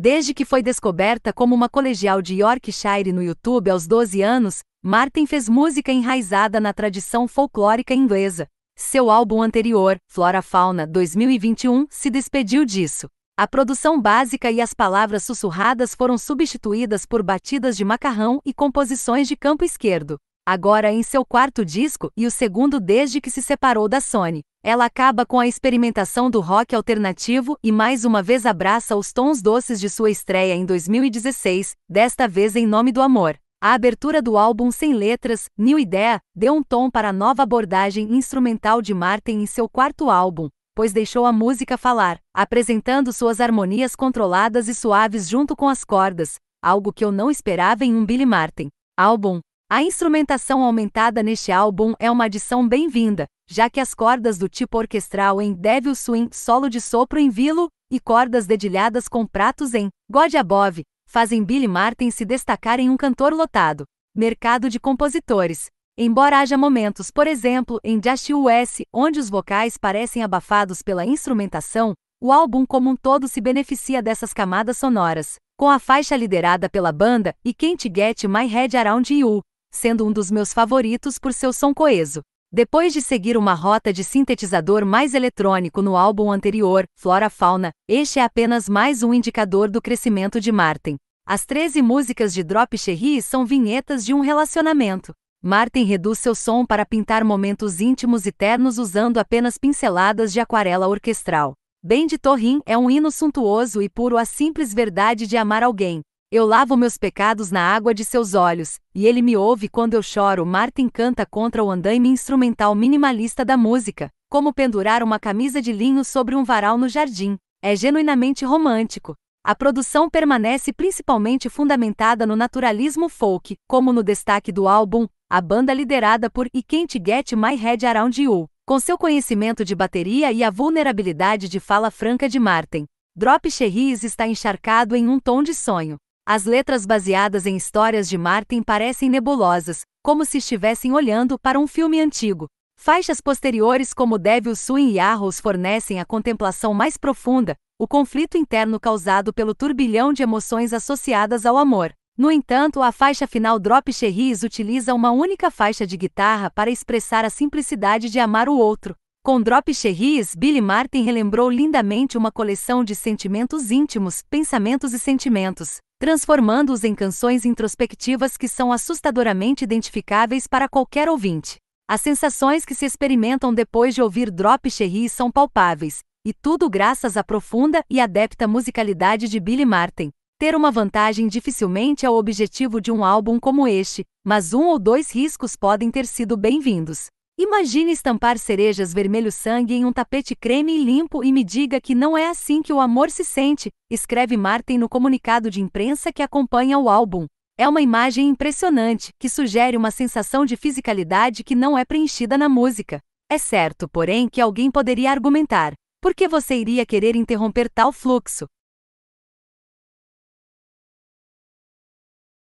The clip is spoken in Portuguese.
Desde que foi descoberta como uma colegial de Yorkshire no YouTube aos 12 anos, Martin fez música enraizada na tradição folclórica inglesa. Seu álbum anterior, Flora Fauna 2021, se despediu disso. A produção básica e as palavras sussurradas foram substituídas por batidas de macarrão e composições de campo esquerdo agora em seu quarto disco e o segundo desde que se separou da Sony. Ela acaba com a experimentação do rock alternativo e mais uma vez abraça os tons doces de sua estreia em 2016, desta vez em Nome do Amor. A abertura do álbum sem letras, New Idea, deu um tom para a nova abordagem instrumental de Martin em seu quarto álbum, pois deixou a música falar, apresentando suas harmonias controladas e suaves junto com as cordas, algo que eu não esperava em um Billy Martin. Álbum a instrumentação aumentada neste álbum é uma adição bem-vinda, já que as cordas do tipo orquestral em Devil Swing, solo de sopro em Vilo, e cordas dedilhadas com pratos em God Above, fazem Billy Martin se destacar em um cantor lotado. Mercado de compositores. Embora haja momentos, por exemplo, em Just US, onde os vocais parecem abafados pela instrumentação, o álbum como um todo se beneficia dessas camadas sonoras. Com a faixa liderada pela banda e Can't Get My Head Around You, sendo um dos meus favoritos por seu som coeso. Depois de seguir uma rota de sintetizador mais eletrônico no álbum anterior, Flora Fauna, este é apenas mais um indicador do crescimento de Martin. As 13 músicas de Drop Cherry são vinhetas de um relacionamento. Martin reduz seu som para pintar momentos íntimos e ternos usando apenas pinceladas de aquarela orquestral. Bem de Torrin é um hino suntuoso e puro à simples verdade de amar alguém, eu lavo meus pecados na água de seus olhos, e ele me ouve quando eu choro. Martin canta contra o andaime instrumental minimalista da música, como pendurar uma camisa de linho sobre um varal no jardim. É genuinamente romântico. A produção permanece principalmente fundamentada no naturalismo folk, como no destaque do álbum, a banda liderada por I Can't Get My Head Around You, com seu conhecimento de bateria e a vulnerabilidade de fala franca de Martin. Drop Cherries está encharcado em um tom de sonho. As letras baseadas em histórias de Martin parecem nebulosas, como se estivessem olhando para um filme antigo. Faixas posteriores como Devil Swing e Arrows fornecem a contemplação mais profunda, o conflito interno causado pelo turbilhão de emoções associadas ao amor. No entanto, a faixa final Drop Cherries utiliza uma única faixa de guitarra para expressar a simplicidade de amar o outro. Com Drop Cherries, Billy Martin relembrou lindamente uma coleção de sentimentos íntimos, pensamentos e sentimentos, transformando-os em canções introspectivas que são assustadoramente identificáveis para qualquer ouvinte. As sensações que se experimentam depois de ouvir Drop Cherries são palpáveis, e tudo graças à profunda e adepta musicalidade de Billy Martin. Ter uma vantagem dificilmente é o objetivo de um álbum como este, mas um ou dois riscos podem ter sido bem-vindos. Imagine estampar cerejas vermelho sangue em um tapete creme e limpo e me diga que não é assim que o amor se sente, escreve Martin no comunicado de imprensa que acompanha o álbum. É uma imagem impressionante, que sugere uma sensação de fisicalidade que não é preenchida na música. É certo, porém, que alguém poderia argumentar: por que você iria querer interromper tal fluxo?